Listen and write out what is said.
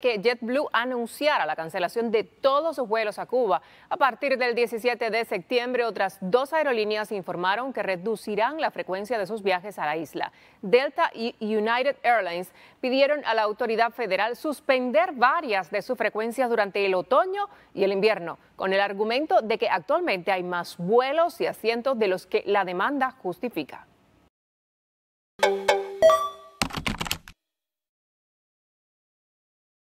que JetBlue anunciara la cancelación de todos sus vuelos a Cuba. A partir del 17 de septiembre, otras dos aerolíneas informaron que reducirán la frecuencia de sus viajes a la isla. Delta y United Airlines pidieron a la autoridad federal suspender varias de sus frecuencias durante el otoño y el invierno, con el argumento de que actualmente hay más vuelos y asientos de los que la demanda justifica.